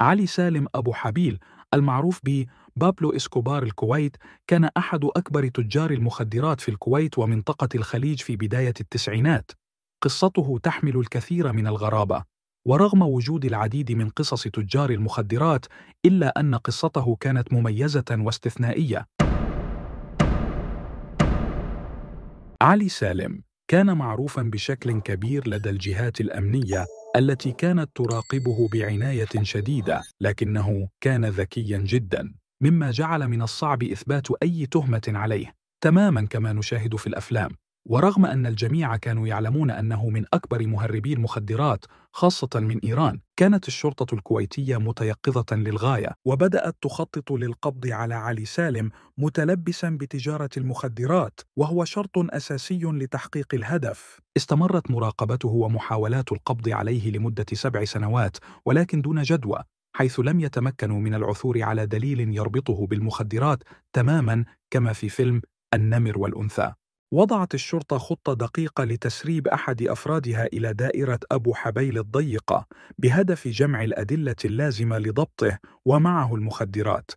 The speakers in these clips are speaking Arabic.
علي سالم أبو حبيل المعروف ب بابلو إسكوبار الكويت كان أحد أكبر تجار المخدرات في الكويت ومنطقة الخليج في بداية التسعينات قصته تحمل الكثير من الغرابة ورغم وجود العديد من قصص تجار المخدرات إلا أن قصته كانت مميزة واستثنائية علي سالم كان معروفا بشكل كبير لدى الجهات الأمنية التي كانت تراقبه بعنايه شديده لكنه كان ذكيا جدا مما جعل من الصعب اثبات اي تهمه عليه تماما كما نشاهد في الافلام ورغم أن الجميع كانوا يعلمون أنه من أكبر مهربي المخدرات خاصة من إيران، كانت الشرطة الكويتية متيقظة للغاية، وبدأت تخطط للقبض على علي سالم متلبسا بتجارة المخدرات، وهو شرط أساسي لتحقيق الهدف. استمرت مراقبته ومحاولات القبض عليه لمدة سبع سنوات، ولكن دون جدوى، حيث لم يتمكنوا من العثور على دليل يربطه بالمخدرات تماما كما في فيلم النمر والأنثى. وضعت الشرطة خطة دقيقة لتسريب أحد أفرادها إلى دائرة أبو حبيل الضيقة بهدف جمع الأدلة اللازمة لضبطه ومعه المخدرات.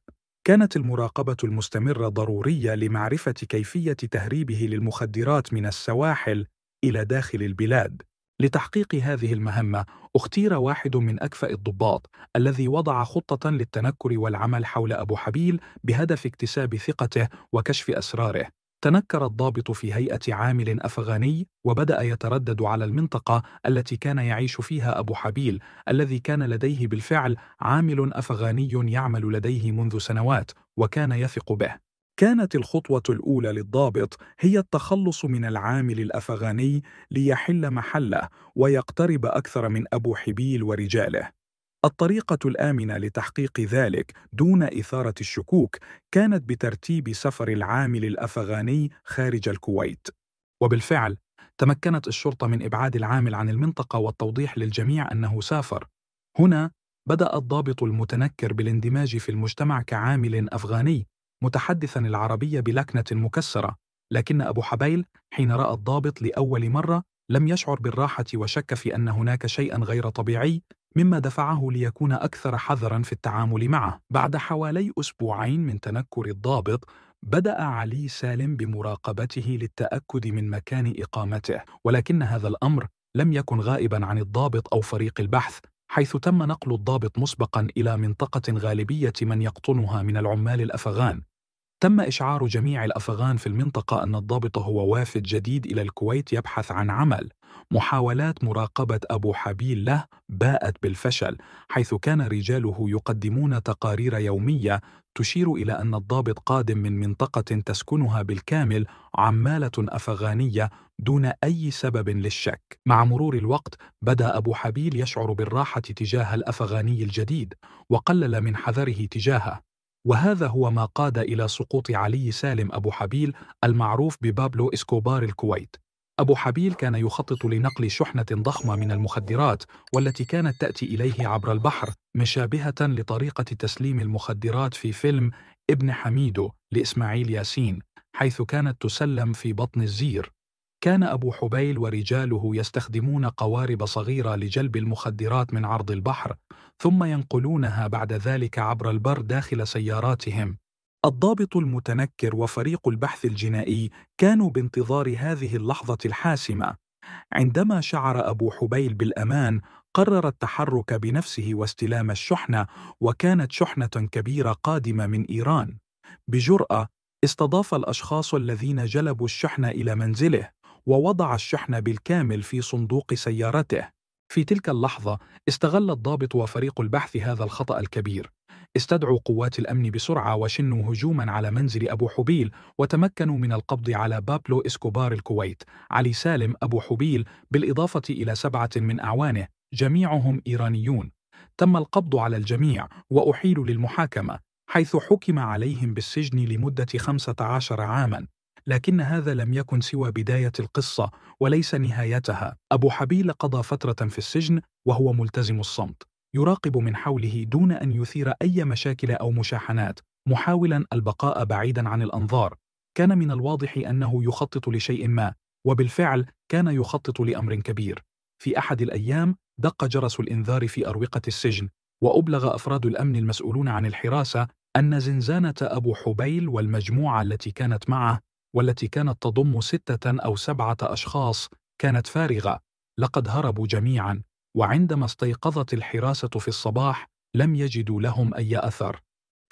كانت المراقبة المستمرة ضرورية لمعرفة كيفية تهريبه للمخدرات من السواحل إلى داخل البلاد. لتحقيق هذه المهمة اختير واحد من أكفأ الضباط الذي وضع خطة للتنكر والعمل حول أبو حبيل بهدف اكتساب ثقته وكشف أسراره. تنكر الضابط في هيئة عامل أفغاني وبدأ يتردد على المنطقة التي كان يعيش فيها أبو حبيل الذي كان لديه بالفعل عامل أفغاني يعمل لديه منذ سنوات وكان يثق به كانت الخطوة الأولى للضابط هي التخلص من العامل الأفغاني ليحل محله ويقترب أكثر من أبو حبيل ورجاله الطريقة الآمنة لتحقيق ذلك دون إثارة الشكوك كانت بترتيب سفر العامل الأفغاني خارج الكويت وبالفعل تمكنت الشرطة من إبعاد العامل عن المنطقة والتوضيح للجميع أنه سافر هنا بدأ الضابط المتنكر بالاندماج في المجتمع كعامل أفغاني متحدثا العربية بلكنة مكسرة لكن أبو حبيل حين رأى الضابط لأول مرة لم يشعر بالراحة وشك في أن هناك شيئا غير طبيعي مما دفعه ليكون أكثر حذرا في التعامل معه بعد حوالي أسبوعين من تنكر الضابط بدأ علي سالم بمراقبته للتأكد من مكان إقامته ولكن هذا الأمر لم يكن غائبا عن الضابط أو فريق البحث حيث تم نقل الضابط مسبقا إلى منطقة غالبية من يقطنها من العمال الأفغان تم إشعار جميع الأفغان في المنطقة أن الضابط هو وافد جديد إلى الكويت يبحث عن عمل محاولات مراقبة أبو حبيل له باءت بالفشل حيث كان رجاله يقدمون تقارير يومية تشير إلى أن الضابط قادم من منطقة تسكنها بالكامل عمالة أفغانية دون أي سبب للشك مع مرور الوقت بدا أبو حبيل يشعر بالراحة تجاه الأفغاني الجديد وقلل من حذره تجاهه وهذا هو ما قاد إلى سقوط علي سالم أبو حبيل المعروف ببابلو إسكوبار الكويت أبو حبيل كان يخطط لنقل شحنة ضخمة من المخدرات والتي كانت تأتي إليه عبر البحر مشابهة لطريقة تسليم المخدرات في فيلم ابن حميدو لإسماعيل ياسين حيث كانت تسلم في بطن الزير كان أبو حبيل ورجاله يستخدمون قوارب صغيرة لجلب المخدرات من عرض البحر ثم ينقلونها بعد ذلك عبر البر داخل سياراتهم الضابط المتنكر وفريق البحث الجنائي كانوا بانتظار هذه اللحظة الحاسمة عندما شعر أبو حبيل بالأمان قرر التحرك بنفسه واستلام الشحنة وكانت شحنة كبيرة قادمة من إيران بجرأة استضاف الأشخاص الذين جلبوا الشحنة إلى منزله ووضع الشحنة بالكامل في صندوق سيارته في تلك اللحظة استغل الضابط وفريق البحث هذا الخطأ الكبير استدعوا قوات الأمن بسرعة وشنوا هجوما على منزل أبو حبيل وتمكنوا من القبض على بابلو إسكوبار الكويت علي سالم أبو حبيل بالإضافة إلى سبعة من أعوانه جميعهم إيرانيون تم القبض على الجميع وأحيلوا للمحاكمة حيث حكم عليهم بالسجن لمدة 15 عاماً لكن هذا لم يكن سوى بداية القصة وليس نهايتها أبو حبيل قضى فترة في السجن وهو ملتزم الصمت يراقب من حوله دون أن يثير أي مشاكل أو مشاحنات محاولا البقاء بعيدا عن الأنظار كان من الواضح أنه يخطط لشيء ما وبالفعل كان يخطط لأمر كبير في أحد الأيام دق جرس الإنذار في أروقة السجن وأبلغ أفراد الأمن المسؤولون عن الحراسة أن زنزانة أبو حبيل والمجموعة التي كانت معه والتي كانت تضم ستة أو سبعة أشخاص كانت فارغة لقد هربوا جميعا وعندما استيقظت الحراسة في الصباح لم يجدوا لهم أي أثر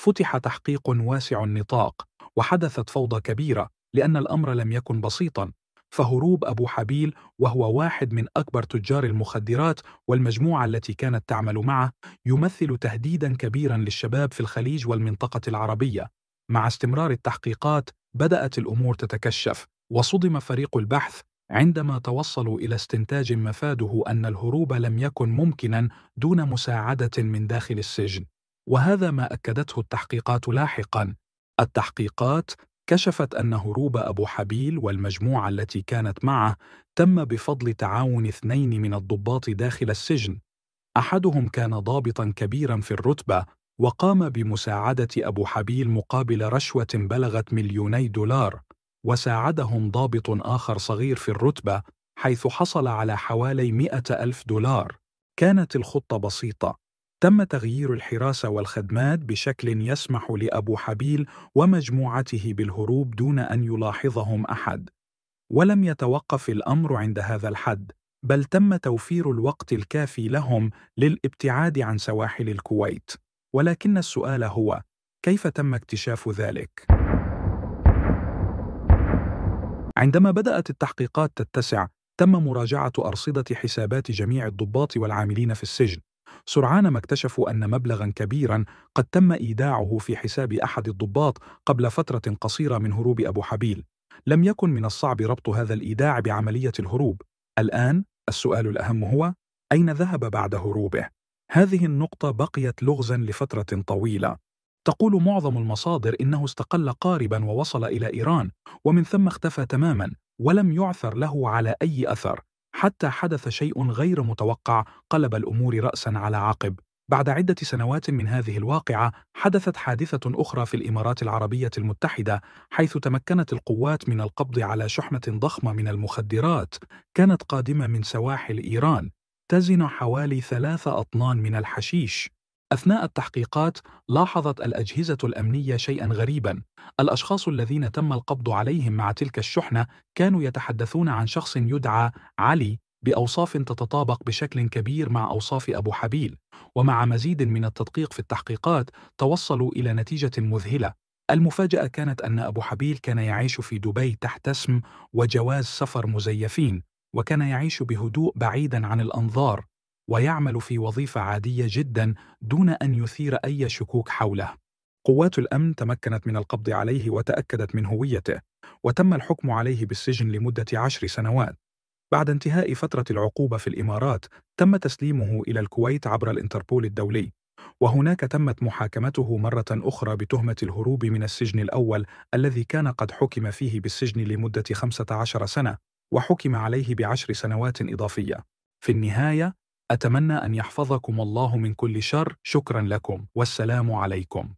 فتح تحقيق واسع النطاق وحدثت فوضى كبيرة لأن الأمر لم يكن بسيطا فهروب أبو حبيل وهو واحد من أكبر تجار المخدرات والمجموعة التي كانت تعمل معه يمثل تهديدا كبيرا للشباب في الخليج والمنطقة العربية مع استمرار التحقيقات بدأت الأمور تتكشف وصدم فريق البحث عندما توصلوا إلى استنتاج مفاده أن الهروب لم يكن ممكنا دون مساعدة من داخل السجن، وهذا ما أكدته التحقيقات لاحقا. التحقيقات كشفت أن هروب أبو حبيل والمجموعة التي كانت معه تم بفضل تعاون اثنين من الضباط داخل السجن. أحدهم كان ضابطا كبيرا في الرتبة وقام بمساعدة أبو حبيل مقابل رشوة بلغت مليوني دولار. وساعدهم ضابط آخر صغير في الرتبة حيث حصل على حوالي مئة ألف دولار كانت الخطة بسيطة تم تغيير الحراسة والخدمات بشكل يسمح لأبو حبيل ومجموعته بالهروب دون أن يلاحظهم أحد ولم يتوقف الأمر عند هذا الحد بل تم توفير الوقت الكافي لهم للابتعاد عن سواحل الكويت ولكن السؤال هو كيف تم اكتشاف ذلك؟ عندما بدأت التحقيقات تتسع تم مراجعة أرصدة حسابات جميع الضباط والعاملين في السجن سرعان ما اكتشفوا أن مبلغا كبيرا قد تم إيداعه في حساب أحد الضباط قبل فترة قصيرة من هروب أبو حبيل لم يكن من الصعب ربط هذا الإيداع بعملية الهروب الآن السؤال الأهم هو أين ذهب بعد هروبه؟ هذه النقطة بقيت لغزا لفترة طويلة تقول معظم المصادر إنه استقل قاربا ووصل إلى إيران ومن ثم اختفى تماما ولم يعثر له على أي أثر حتى حدث شيء غير متوقع قلب الأمور رأسا على عقب بعد عدة سنوات من هذه الواقعة حدثت حادثة أخرى في الإمارات العربية المتحدة حيث تمكنت القوات من القبض على شحنة ضخمة من المخدرات كانت قادمة من سواحل إيران تزن حوالي ثلاثة أطنان من الحشيش أثناء التحقيقات لاحظت الأجهزة الأمنية شيئا غريبا الأشخاص الذين تم القبض عليهم مع تلك الشحنة كانوا يتحدثون عن شخص يدعى علي بأوصاف تتطابق بشكل كبير مع أوصاف أبو حبيل ومع مزيد من التدقيق في التحقيقات توصلوا إلى نتيجة مذهلة المفاجأة كانت أن أبو حبيل كان يعيش في دبي تحت اسم وجواز سفر مزيفين وكان يعيش بهدوء بعيدا عن الأنظار ويعمل في وظيفة عادية جدا دون أن يثير أي شكوك حوله قوات الأمن تمكنت من القبض عليه وتأكدت من هويته وتم الحكم عليه بالسجن لمدة عشر سنوات بعد انتهاء فترة العقوبة في الإمارات تم تسليمه إلى الكويت عبر الإنتربول الدولي وهناك تمت محاكمته مرة أخرى بتهمة الهروب من السجن الأول الذي كان قد حكم فيه بالسجن لمدة 15 سنة وحكم عليه بعشر سنوات إضافية في النهاية أتمنى أن يحفظكم الله من كل شر شكرا لكم والسلام عليكم